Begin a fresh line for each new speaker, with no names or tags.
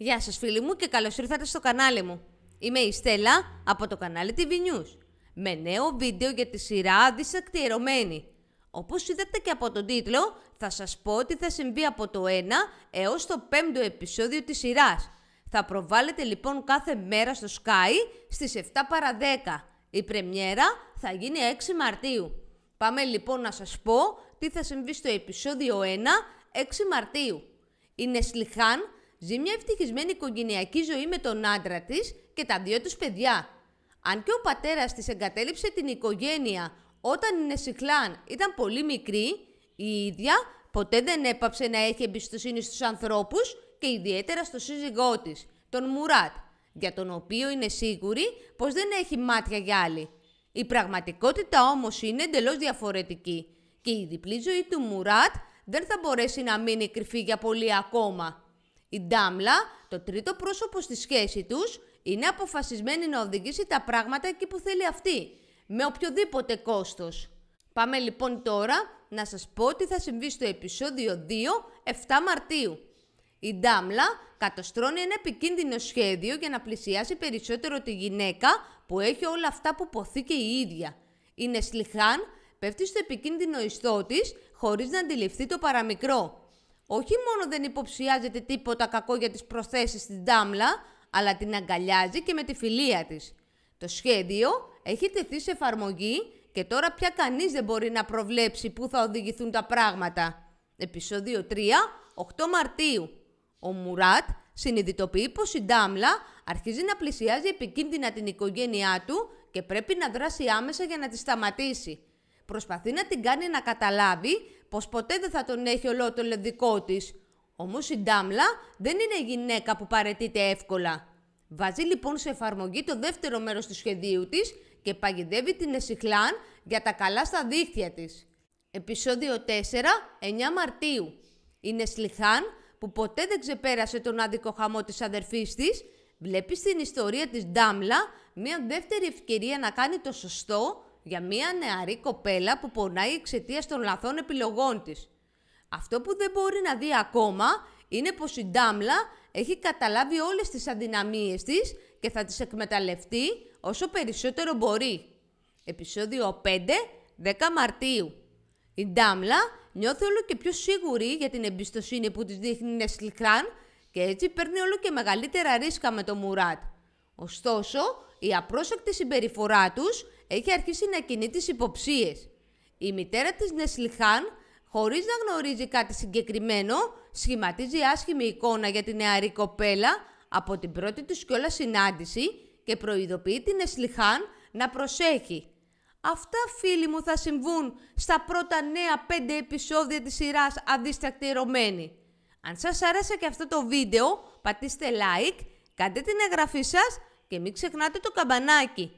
Γεια σας φίλοι μου και καλώς ήρθατε στο κανάλι μου. Είμαι η Στέλλα από το κανάλι TV News με νέο βίντεο για τη σειρά Άδυσακτη Όπως είδατε και από τον τίτλο θα σας πω ότι θα συμβεί από το 1 έως το 5ο επεισόδιο της σειράς. Θα προβάλλεται λοιπόν κάθε μέρα στο Sky στις 7 παρα 10. Η πρεμιέρα θα γίνει 6 Μαρτίου. Πάμε λοιπόν να σας πω τι θα συμβεί στο επεισόδιο 1, 6 Μαρτίου. Είναι Νεσλιχάν ζει μια ευτυχισμένη οικογενειακή ζωή με τον άντρα της και τα δύο τους παιδιά. Αν και ο πατέρας της εγκατέλειψε την οικογένεια όταν η Νεσιχλάν ήταν πολύ μικρή, η ίδια ποτέ δεν έπαψε να έχει εμπιστοσύνη στους ανθρώπους και ιδιαίτερα στο σύζυγό της, τον Μουράτ, για τον οποίο είναι σίγουρη πως δεν έχει μάτια για άλλη. Η πραγματικότητα όμως είναι εντελώς διαφορετική και η διπλή ζωή του Μουράτ δεν θα μπορέσει να μείνει κρυφή για πολύ ακόμα. Η Ντάμλα, το τρίτο πρόσωπο στη σχέση τους, είναι αποφασισμένη να οδηγήσει τα πράγματα εκεί που θέλει αυτή, με οποιοδήποτε κόστος. Πάμε λοιπόν τώρα να σας πω τι θα συμβεί στο επεισόδιο 2, 7 Μαρτίου. Η Ντάμλα κατοστρώνει ένα επικίνδυνο σχέδιο για να πλησιάσει περισσότερο τη γυναίκα που έχει όλα αυτά που ποθεί και η ίδια. Η Νεσλιχάν πέφτει στο επικίνδυνο ιστό της χωρίς να αντιληφθεί το παραμικρό όχι μόνο δεν υποψιάζεται τίποτα κακό για τις προθέσεις στην Τάμλα, αλλά την αγκαλιάζει και με τη φιλία της. Το σχέδιο έχει τεθεί σε εφαρμογή και τώρα πια κανείς δεν μπορεί να προβλέψει πού θα οδηγηθούν τα πράγματα. Επισόδιο 3, 8 Μαρτίου. Ο Μουράτ συνειδητοποιεί πως η Ντάμλα αρχίζει να πλησιάζει επικίνδυνα την οικογένειά του και πρέπει να δράσει άμεσα για να τη σταματήσει. Προσπαθεί να την κάνει να καταλάβει πως ποτέ δεν θα τον έχει ολότελο δικό της. Όμως η Ντάμλα δεν είναι γυναίκα που παρετείται εύκολα. Βάζει λοιπόν σε εφαρμογή το δεύτερο μέρος του σχεδίου της και παγιδεύει την Εσυχλάν για τα καλά στα δίχτυα της. Επισόδιο 4, 9 Μαρτίου. Η Νεσλιχάν, που ποτέ δεν ξεπέρασε τον άδικο χαμό της αδερφής της, βλέπει στην ιστορία της Ντάμλα μια δεύτερη ευκαιρία να κάνει το σωστό για μια νεαρή κοπέλα που πονάει εξαιτίας των λαθών επιλογών της. Αυτό που δεν μπορεί να δει ακόμα είναι πως η Ντάμλα έχει καταλάβει όλες τις αδυναμίες της και θα τις εκμεταλλευτεί όσο περισσότερο μπορεί. Επισόδιο 5, 10 Μαρτίου. Η Ντάμλα νιώθει όλο και πιο σίγουρη για την εμπιστοσύνη που της δείχνει η Νεσλικράν και έτσι παίρνει όλο και μεγαλύτερα ρίσκα με τον Μουράτ. Ωστόσο, η απρόσεκτη συμπεριφορά τους έχει αρχίσει να κινεί τις υποψίες. Η μητέρα της Νεσλιχάν, χωρίς να γνωρίζει κάτι συγκεκριμένο, σχηματίζει άσχημη εικόνα για την νεαρή κοπέλα από την πρώτη της κιόλας συνάντηση και προειδοποιεί την Νεσλιχάν να προσέχει. Αυτά φίλοι μου θα συμβούν στα πρώτα νέα πέντε επεισόδια της σειράς Αδίστακτη Αν σας άρεσε και αυτό το βίντεο, πατήστε like, κάντε την εγγραφή σας και μην ξεχνάτε το καμπανάκι